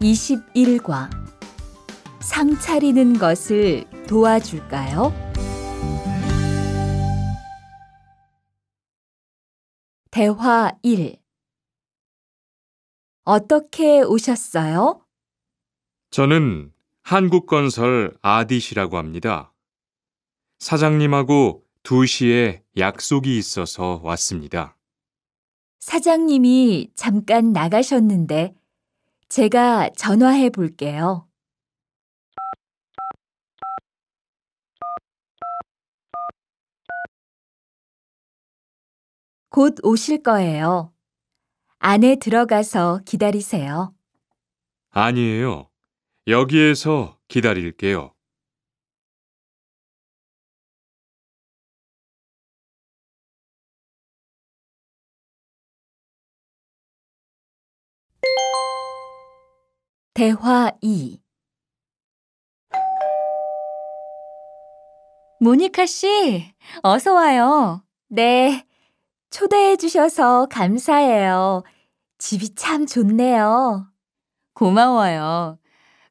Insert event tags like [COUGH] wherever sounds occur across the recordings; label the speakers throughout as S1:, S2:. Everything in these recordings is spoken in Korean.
S1: 21과 상 차리는 것을 도와줄까요? 대화 1 어떻게 오셨어요?
S2: 저는 한국건설 아디시라고 합니다. 사장님하고 2시에 약속이 있어서 왔습니다.
S1: 사장님이 잠깐 나가셨는데 제가 전화해 볼게요.
S3: 곧 오실 거예요.
S1: 안에 들어가서 기다리세요.
S2: 아니에요. 여기에서 기다릴게요.
S3: 대화 2
S1: 모니카 씨, 어서 와요. 네. 초대해 주셔서 감사해요. 집이 참 좋네요. 고마워요.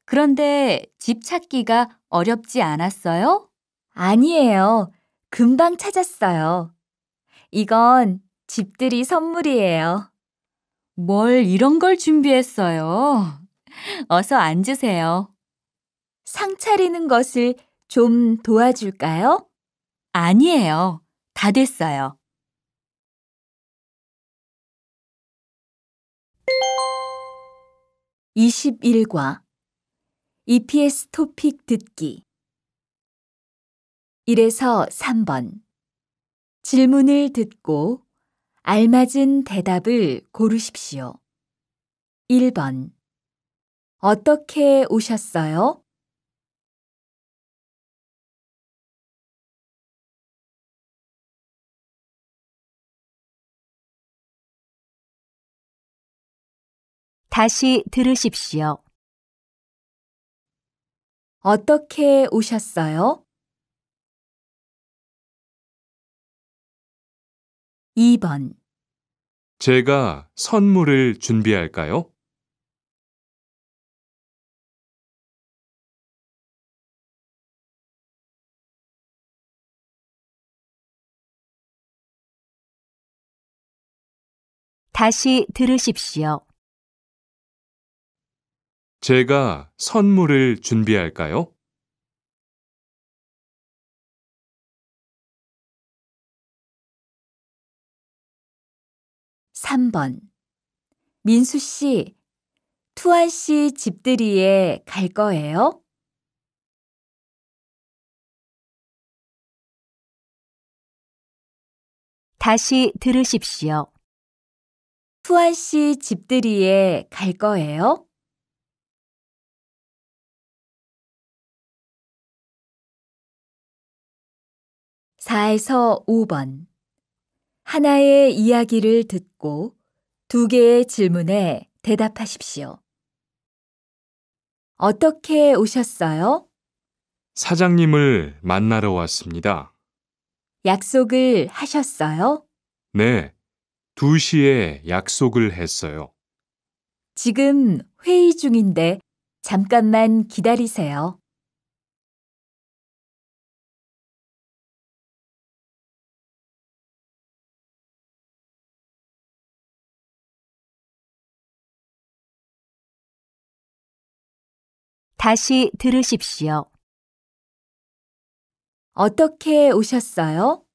S1: 그런데 집 찾기가 어렵지 않았어요? 아니에요. 금방 찾았어요. 이건 집들이 선물이에요. 뭘 이런 걸 준비했어요? [LAUGHS] 어서 앉으세요. 상 차리는 것을 좀 도와줄까요? 아니에요.
S3: 다 됐어요. (21과) EPS
S1: 토픽 듣기 1에서 3번 질문을 듣고 알맞은 대답을 고르십시오.
S3: 1번 어떻게 오셨어요? 다시 들으십시오. 어떻게 오셨어요? 2번 제가 선물을 준비할까요? 다시 들으십시오. 제가 선물을 준비할까요? 삼번 민수 씨, 투안 씨 집들이에 갈 거예요? 다시 들으십시오. 푸아 씨 집들이에 갈 거예요? (4에서) (5번) 하나의 이야기를 듣고 두 개의
S1: 질문에 대답하십시오. 어떻게 오셨어요?
S2: 사장님을 만나러 왔습니다.
S1: 약속을 하셨어요?
S2: 네, 2시에 약속을 했어요.
S3: 지금 회의 중인데 잠깐만 기다리세요. 다시 들으십시오. 어떻게 오셨어요?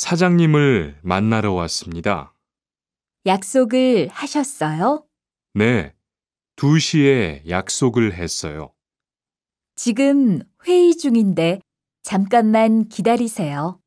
S2: 사장님을 만나러 왔습니다.
S1: 약속을 하셨어요?
S2: 네, 2시에 약속을 했어요.
S3: 지금 회의 중인데 잠깐만 기다리세요.